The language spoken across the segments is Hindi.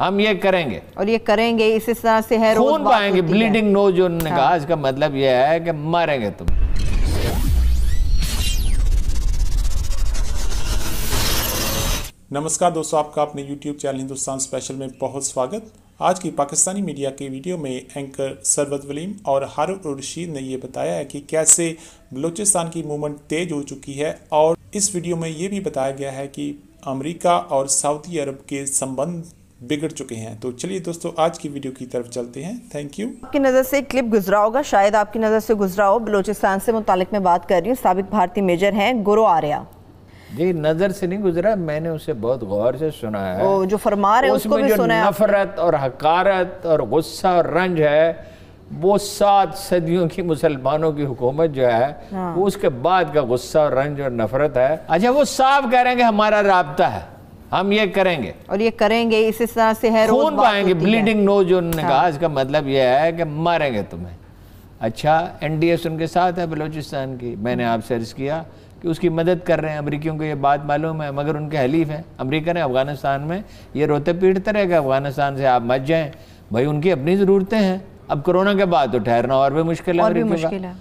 हम ये करेंगे और ये करेंगे इस तरह से है खून पाएंगे ब्लीडिंग नो जो उन्होंने हाँ। कहा इसका मतलब ये है कि मारेंगे तुम नमस्कार दोस्तों आपका अपने YouTube चैनल हिंदुस्तान स्पेशल में बहुत स्वागत आज की पाकिस्तानी मीडिया के वीडियो में एंकर सरबत वलीम और हारूफ रशीद ने यह बताया है कि कैसे बलूचिस्तान की मूवमेंट तेज हो चुकी है और इस वीडियो में ये भी बताया गया है कि अमेरिका और सऊदी अरब के संबंध बिगड़ चुके हैं तो चलिए दोस्तों आज की वीडियो की तरफ चलते हैं थैंक यू आपकी नज़र से एक क्लिप गुजरा होगा शायद आपकी नज़र से गुजरा हो बलोचिस्तान से मुतालिक में बात कर रही हूँ सबक भारतीय मेजर हैं गुरु आर्या जी नज़र से नहीं गुजरा मैंने उसे बहुत गौर से सुना है जो फरमा रहे उसको भी सुना है नफरत और हकारत और गुस्सा और रंज है वो सात सदियों की मुसलमानों की हुकूमत जो है हाँ। वो उसके बाद का गुस्सा और रंज और नफरत है अच्छा वो साफ कह रहे हैं कि हमारा रबता है हम ये करेंगे और ये करेंगे इस तरह से है खून पाएंगे ब्लीडिंग जो उन्होंने हाँ। इसका मतलब यह है कि मारेंगे तुम्हें अच्छा एनडीएस उनके साथ है बलूचिस्तान की मैंने आपसे अर्ज किया कि उसकी मदद कर रहे हैं अमरीकियों को ये बात मालूम है मगर उनके हलीफ हैं अमरीका ने अफ़गानिस्तान में ये रोते पीटते कि अफ़गानिस्तान से आप मच जाएँ भाई उनकी अपनी ज़रूरतें हैं अब कोरोना के बाद तो ठहरना और भी मुश्किल है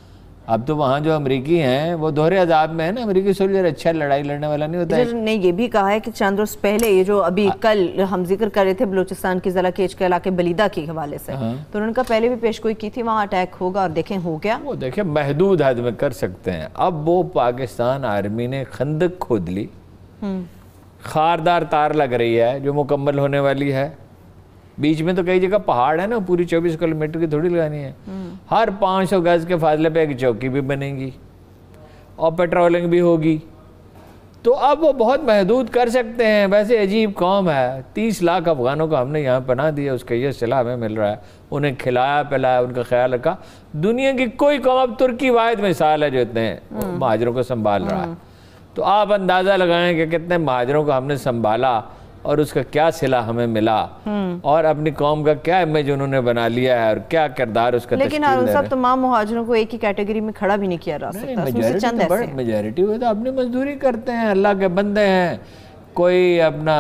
अब तो वहाँ जो अमरीकी हैं वो दोहरे अजाब में है ना अमरीकी सोल्जर अच्छा लड़ाई लड़ने वाला नहीं होता है ने ये भी कहा है कि चंद रोज पहले ये जो अभी आ, हाँ। कल हम जिक्र कर रहे थे बलूचिस्तान की ज़रा केच के इलाके बलीदा के हवाले से हाँ। तो उन्होंने कहा पहले भी पेशगोई की थी वहाँ अटैक होगा और देखें हो गया वो देखें महदूद हद में कर सकते हैं अब वो पाकिस्तान आर्मी ने खंदक खोद ली हम्म। खारदार तार लग रही है जो मुकम्मल होने वाली है बीच में तो कई जगह पहाड़ है ना पूरी 24 किलोमीटर की थोड़ी लगानी है हम्म। हर 500 गज के फासले पे एक चौकी भी बनेगी और पेट्रोलिंग भी होगी तो अब वो बहुत महदूद कर सकते हैं वैसे अजीब कौम है तीस लाख अफगानों को हमने यहाँ पना दिया उसका ये सलाह हमें मिल रहा है उन्हें खिलाया पिलाया उनका ख्याल रखा दुनिया की कोई कौम अब तुर्की वायद मिसाल है जो इतने हम्म। महाजरों को संभाल रहा है हम्म। तो आप अंदाज़ा लगाएं कि कितने महाजरों को हमने संभाला और उसका क्या सिला हमें मिला हम्म। और अपनी कौम का क्या इमेज उन्होंने बना लिया है और क्या किरदार उसका लेकिन तमाम मुहाजरों को एक ही कैटेगरी में खड़ा भी नहीं किया मेजोरिटी तो हुए तो अपनी मजदूरी करते हैं अल्लाह के बंदे हैं कोई अपना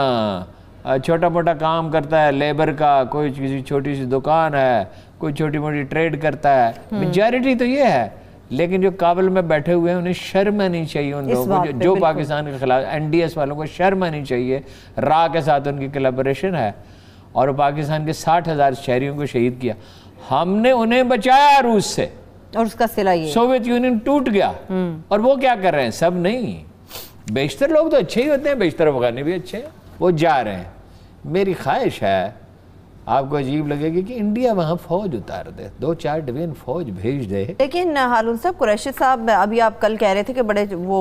छोटा मोटा काम करता है लेबर का कोई किसी छोटी सी दुकान है कोई छोटी मोटी ट्रेड करता है मेजोरिटी हम्म। तो ये है लेकिन जो काबुल में बैठे हुए हैं उन्हें शर्म आनी चाहिए उन लोगों को जो, जो पाकिस्तान के खिलाफ एनडीएस वालों को शर्म आनी चाहिए रा के साथ उनकी कलेबोरेशन है और पाकिस्तान के साठ हज़ार शहरियों को शहीद किया हमने उन्हें बचाया रूस से और उसका सिला ये सोवियत यूनियन टूट गया हम्म। और वो क्या कर रहे हैं सब नहीं बेशतर लोग तो अच्छे ही होते हैं बेशतर अफगानी भी अच्छे हैं वो जा रहे हैं मेरी ख्वाहिश है आपको अजीब लगेगी कि इंडिया वहाँ फौज उतार दे दो चार डिवीजन फौज भेज दे लेकिन हारून साहब कुरैशी साहब अभी आप कल कह रहे थे कि बड़े वो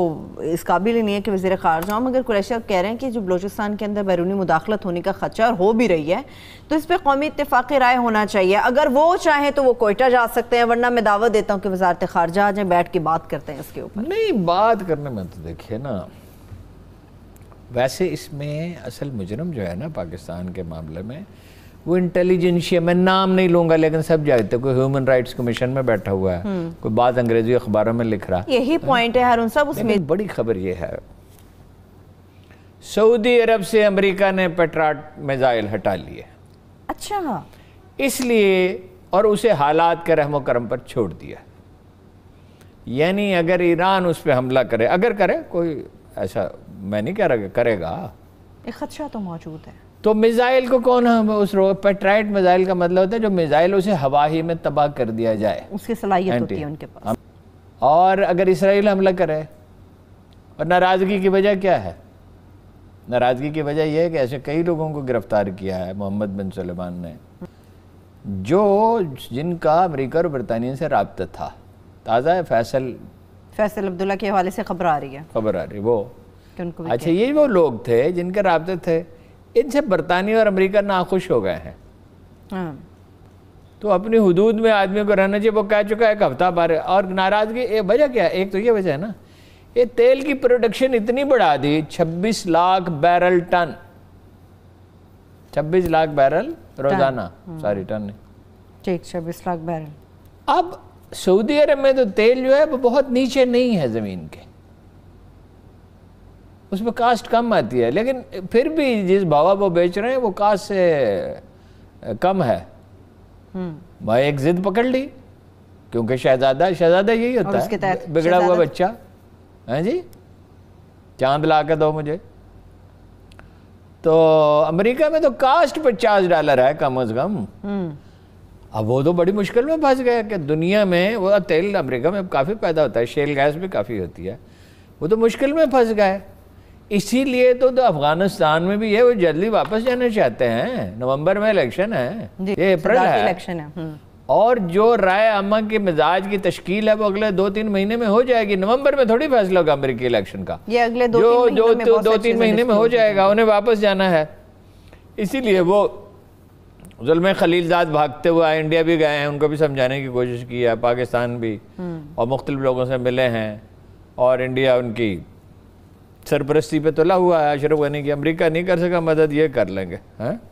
इस काबिल ही नहीं है कि वजी खारजा हूँ मगर कुरैशी साहब कह रहे हैं कि जो बलोचिस्तान के अंदर बैरूनी मुदाखलत होने का खदशा और हो भी रही है तो इस पर कौमी इतफाक़ी राय होना चाहिए अगर वो चाहें तो वो कोयटा जा सकते हैं वरना मैं दावा देता हूँ कि वजारत खारजा आ जाए बैठ के बात करते हैं इसके ऊपर नहीं बात करने में तो देखिए ना वैसे इसमें असल मुजरम जो है ना पाकिस्तान के मामले में वो है मैं नाम नहीं लूंगा लेकिन सब जानते कोई ह्यूमन राइट्स कमीशन में बैठा हुआ है हम्म। कोई बात अंग्रेजी अखबारों में लिख रहा यही पॉइंट है हरुण साहब उसमें बड़ी खबर ये है सऊदी अरब से अमेरिका ने पेट्राट मिज़ाइल हटा लिए अच्छा इसलिए और उसे हालात के रहम करम पर छोड़ दिया यानी अगर ईरान उस पर हमला करे अगर करे कोई ऐसा मैं नहीं कह रहा करेगा एक खदशा तो मौजूद है तो मिज़ाइल को कौन हम उस पेट्राइट मिसाइल का मतलब होता है जो मिसाइल उसे हवा ही में तबाह कर दिया जाए उसकी सलाहियत होती है उनके पास और अगर इसराइल हमला करे और नाराज़गी की वजह क्या है नाराज़गी की वजह यह है कि ऐसे कई लोगों को गिरफ़्तार किया है मोहम्मद बिन सलेमान ने जो जिनका अमरीका और बरतानिया से रबता था ताज़ा है फैसल फैसल अब्दुल्ला के हवाले से खबर आ रही है खबर आ रही है वो अच्छा ये वो लोग थे जिनके रबते थे इनसे बरतानिया और अमेरिका नाखुश हो गए हैं हाँ। तो अपनी हदूद में आदमी को रहना चाहिए वो कह चुका है एक हफ्ता बारे और नाराज़गी वजह क्या है एक तो ये वजह है ना ये तेल की प्रोडक्शन इतनी बढ़ा दी 26 lakh barrel ton 26 lakh barrel रोजाना सॉरी हाँ। टन नहीं ठीक छब्बीस लाख बैरल अब सऊदी अरब में तो तेल जो है वो बहुत नीचे नहीं है ज़मीन के उसमें कास्ट कम आती है लेकिन फिर भी जिस भावा वो बेच रहे हैं वो कास्ट से कम है हम्म। भाई एक जिद पकड़ ली क्योंकि शहजादा शहजादा यही होता है बिगड़ा हुआ बच्चा है जी चांद ला के दो मुझे तो अमेरिका में तो कास्ट पचास डॉलर है कम अज कम हम्म। अब वो तो बड़ी मुश्किल में फंस गया कि दुनिया में वो तेल अमेरिका में काफ़ी पैदा होता है शेल गैस भी काफ़ी होती है वो तो मुश्किल में फंस गए इसीलिए तो, तो अफगानिस्तान में भी है वो जल्दी वापस जाना चाहते हैं नवंबर में इलेक्शन है ये अप्रैल है इलेक्शन है हम्म। और जो राय अमा के मिजाज की तश्कील है वो अगले दो तीन महीने में हो जाएगी नवंबर में थोड़ी फैसला होगा अमेरिकी इलेक्शन का ये अगले दो जो तीन जो, दो तीन महीने में हो जाएगा उन्हें वापस जाना है इसीलिए वो जुल्म खलीलजाद भागते हुए आए इंडिया भी गए हैं उनको भी समझाने की कोशिश की है पाकिस्तान भी हम्म। और मुख्तलिफ लोगों से मिले हैं और इंडिया उनकी सरपरस्ती पे तो ला हुआ है अशरफ गनी की अमेरिका नहीं कर सका मदद ये कर लेंगे हैं हाँ?